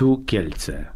Tu Kielce,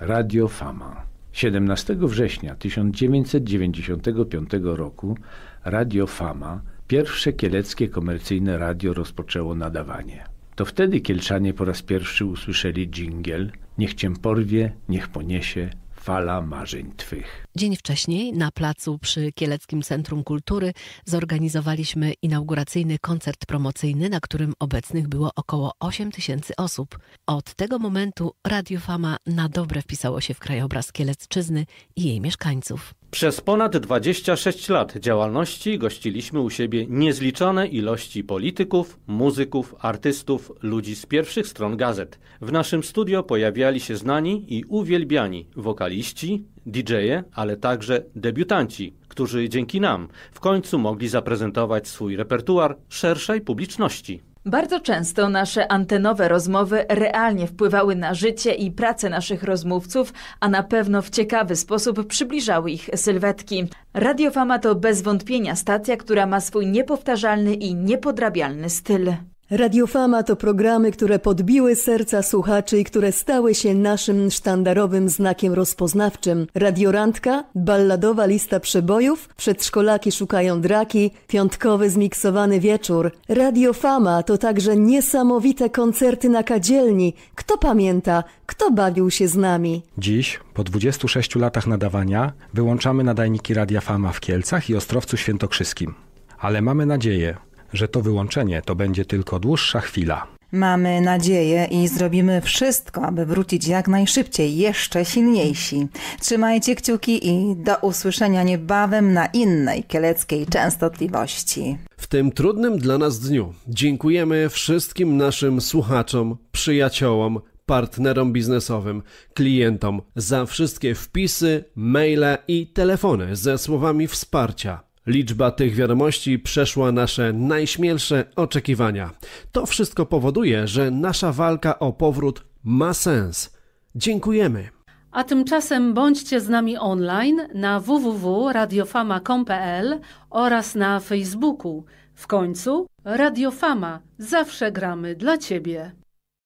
Radio Fama. 17 września 1995 roku Radio Fama, pierwsze kieleckie komercyjne radio rozpoczęło nadawanie. To wtedy Kielczanie po raz pierwszy usłyszeli dżingiel Niech cię porwie, niech poniesie, fala marzeń twych. Dzień wcześniej na placu przy Kieleckim Centrum Kultury zorganizowaliśmy inauguracyjny koncert promocyjny, na którym obecnych było około 8 tysięcy osób. Od tego momentu Radio Fama na dobre wpisało się w krajobraz Kielecczyzny i jej mieszkańców. Przez ponad 26 lat działalności gościliśmy u siebie niezliczone ilości polityków, muzyków, artystów, ludzi z pierwszych stron gazet. W naszym studio pojawiali się znani i uwielbiani wokaliści wokaliści, DJ-e, ale także debiutanci, którzy dzięki nam w końcu mogli zaprezentować swój repertuar szerszej publiczności. Bardzo często nasze antenowe rozmowy realnie wpływały na życie i pracę naszych rozmówców, a na pewno w ciekawy sposób przybliżały ich sylwetki. Radiofama to bez wątpienia stacja, która ma swój niepowtarzalny i niepodrabialny styl. Radiofama to programy, które podbiły serca słuchaczy i które stały się naszym sztandarowym znakiem rozpoznawczym. Radiorantka, balladowa lista przebojów, przedszkolaki szukają draki, piątkowy zmiksowany wieczór. Radiofama to także niesamowite koncerty na kadzielni. Kto pamięta, kto bawił się z nami? Dziś, po 26 latach nadawania, wyłączamy nadajniki Radiofama w Kielcach i Ostrowcu Świętokrzyskim. Ale mamy nadzieję, że to wyłączenie to będzie tylko dłuższa chwila. Mamy nadzieję i zrobimy wszystko, aby wrócić jak najszybciej, jeszcze silniejsi. Trzymajcie kciuki i do usłyszenia niebawem na innej kieleckiej częstotliwości. W tym trudnym dla nas dniu dziękujemy wszystkim naszym słuchaczom, przyjaciołom, partnerom biznesowym, klientom za wszystkie wpisy, maile i telefony ze słowami wsparcia. Liczba tych wiadomości przeszła nasze najśmielsze oczekiwania. To wszystko powoduje, że nasza walka o powrót ma sens. Dziękujemy. A tymczasem bądźcie z nami online na www.radiofama.pl oraz na Facebooku. W końcu Radiofama zawsze gramy dla Ciebie.